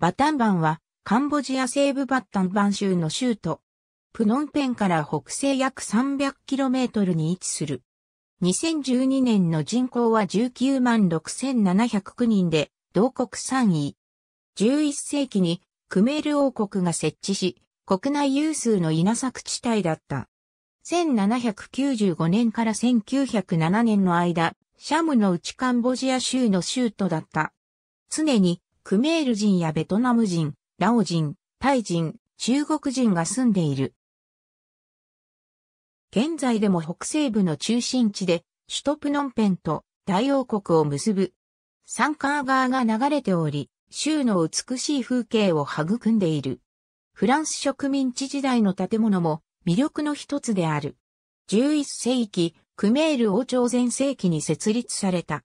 バタンバンは、カンボジア西部バッタンバン州の州都。プノンペンから北西約 300km に位置する。2012年の人口は19万6709人で、同国3位。11世紀にクメール王国が設置し、国内有数の稲作地帯だった。1795年から1907年の間、シャムの内カンボジア州の州都だった。常にクメール人やベトナム人、ラオ人、タイ人、中国人が住んでいる。現在でも北西部の中心地で、首都プノンペンと大王国を結ぶ、サンカー川が流れており、州の美しい風景を育んでいる。フランス植民地時代の建物も魅力の一つである。11世紀、クメール王朝前世紀に設立された。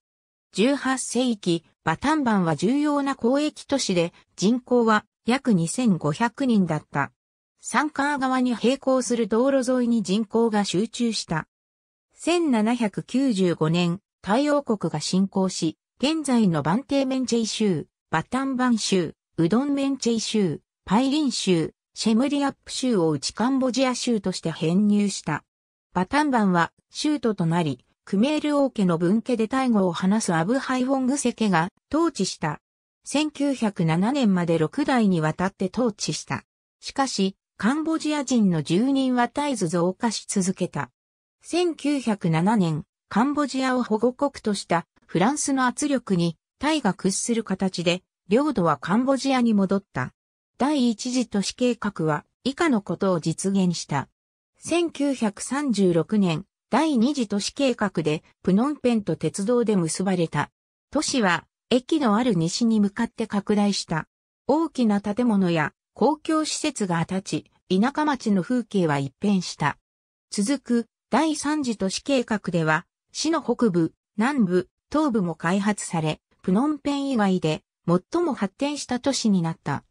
18世紀、バタンバンは重要な交易都市で人口は約2500人だった。サンカー側に並行する道路沿いに人口が集中した。1795年、太陽国が侵攻し、現在のバンテーメンチェイ州、バタンバン州、ウドンメンチェイ州、パイリン州、シェムリアップ州を内カンボジア州として編入した。バタンバンは州都となり、クメール王家の分家でタイ語を話すアブハイウォングセ家が統治した。1907年まで6代にわたって統治した。しかし、カンボジア人の住人は絶えず増加し続けた。1907年、カンボジアを保護国としたフランスの圧力にタイが屈する形で、領土はカンボジアに戻った。第一次都市計画は以下のことを実現した。1936年、第二次都市計画でプノンペンと鉄道で結ばれた。都市は駅のある西に向かって拡大した。大きな建物や公共施設が立ち、田舎町の風景は一変した。続く第三次都市計画では、市の北部、南部、東部も開発され、プノンペン以外で最も発展した都市になった。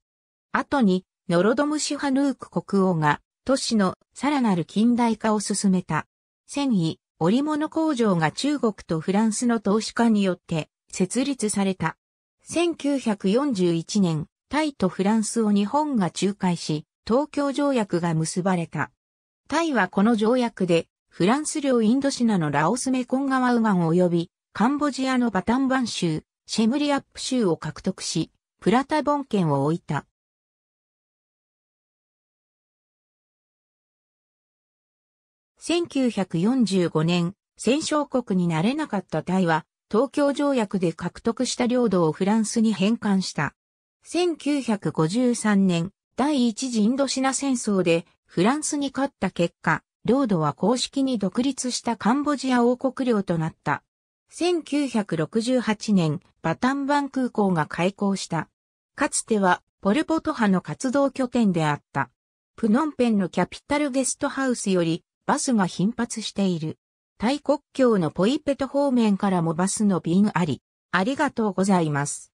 後に、ノロドムシュハヌーク国王が都市のさらなる近代化を進めた。繊維、織物工場が中国とフランスの投資家によって設立された。1941年、タイとフランスを日本が仲介し、東京条約が結ばれた。タイはこの条約で、フランス領インドシナのラオスメコン川右岸及び、カンボジアのバタンバン州、シェムリアップ州を獲得し、プラタボン県を置いた。1945年、戦勝国になれなかったタイは、東京条約で獲得した領土をフランスに返還した。1953年、第一次インドシナ戦争で、フランスに勝った結果、領土は公式に独立したカンボジア王国領となった。1968年、バタンバン空港が開港した。かつては、ポルポト派の活動拠点であった。プノンペンのキャピタルゲストハウスより、バスが頻発している。タイ国境のポイペト方面からもバスの便あり。ありがとうございます。